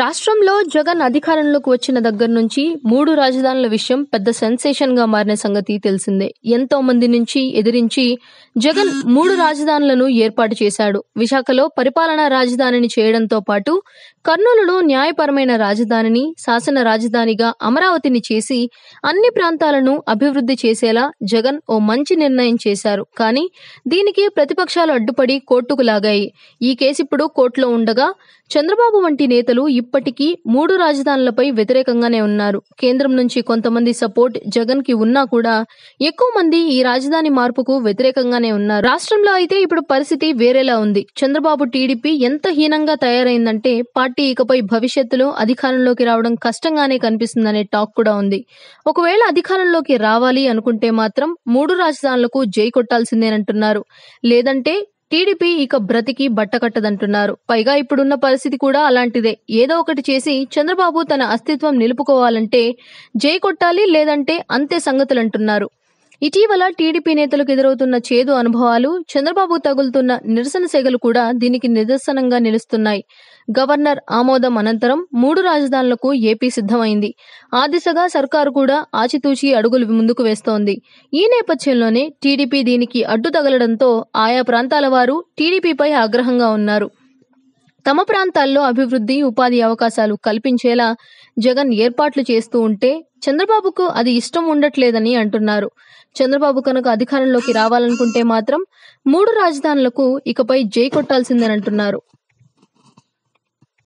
రాష్ట్రంలో జగన్ అధికారంలోకి వచ్చిన దగ్గర నుంచి మూడు రాజధానుల విషయం పెద్ద సెన్సేషన్గా మారిన సంగతి తెలిసిందే ఎంతో మంది నుంచి ఎదిరించి జగన్ మూడు రాజధానులను ఏర్పాటు చేశాడు విశాఖలో పరిపాలనా రాజధానిని చేయడంతో పాటు కర్నూలులో న్యాయపరమైన రాజధానిని శాసన రాజధానిగా అమరావతిని చేసి అన్ని ప్రాంతాలను అభివృద్ధి చేసేలా జగన్ ఓ మంచి నిర్ణయం చేశారు కానీ దీనికి ప్రతిపక్షాలు అడ్డుపడి కోర్టుకు లాగాయి ఈ కేసు ఇప్పుడు కోర్టులో ఉండగా చంద్రబాబు వంటి నేతలు ఇప్పటికీ మూడు రాజధానులపై వ్యతిరేకంగానే ఉన్నారు కేంద్రం నుంచి కొంతమంది సపోర్ట్ జగన్ కి ఉన్నా కూడా ఎక్కువ మంది ఈ రాజధాని మార్పుకు వ్యతిరేకంగానే ఉన్నారు రాష్ట్రంలో అయితే ఇప్పుడు పరిస్థితి వేరేలా ఉంది చంద్రబాబు టీడీపీ ఎంత హీనంగా తయారైందంటే పార్టీ ఇకపై భవిష్యత్తులో అధికారంలోకి రావడం కష్టంగానే కనిపిస్తుందనే టాక్ కూడా ఉంది ఒకవేళ అధికారంలోకి రావాలి అనుకుంటే మాత్రం మూడు రాజధానులకు జై కొట్టాల్సిందేనంటున్నారు లేదంటే టీడీపీ ఇక బ్రతికి బట్టకట్టదంటున్నారు పైగా ఇప్పుడున్న పరిస్థితి కూడా అలాంటిదే ఏదో ఒకటి చేసి చంద్రబాబు తన అస్తిత్వం నిలుపుకోవాలంటే జై కొట్టాలి లేదంటే అంతే సంగతులంటున్నారు ఇటీవల టీడీపీ నేతలకు ఎదురవుతున్న చేదు అనుభవాలు చంద్రబాబు తగులుతున్న నిరసన సేగలు కూడా దీనికి నిదర్శనంగా నిలుస్తున్నాయి గవర్నర్ ఆమోదం అనంతరం మూడు రాజధానులకు ఏపీ సిద్ధమైంది ఆ దిశగా సర్కారు కూడా ఆచితూచి అడుగులు ముందుకు వేస్తోంది ఈ నేపథ్యంలోనే టీడీపీ దీనికి అడ్డు తగలడంతో ఆయా ప్రాంతాల వారు టీడీపీపై ఆగ్రహంగా ఉన్నారు తమ ప్రాంతాల్లో అభివృద్ధి ఉపాధి అవకాశాలు కల్పించేలా జగన్ ఏర్పాట్లు చేస్తూ ఉంటే చంద్రబాబుకు అది ఇష్టం ఉండట్లేదని అంటున్నారు చంద్రబాబు కనుక అధికారంలోకి రావాలనుకుంటే మాత్రం మూడు రాజధానులకు ఇకపై జై కొట్టాల్సిందని అంటున్నారు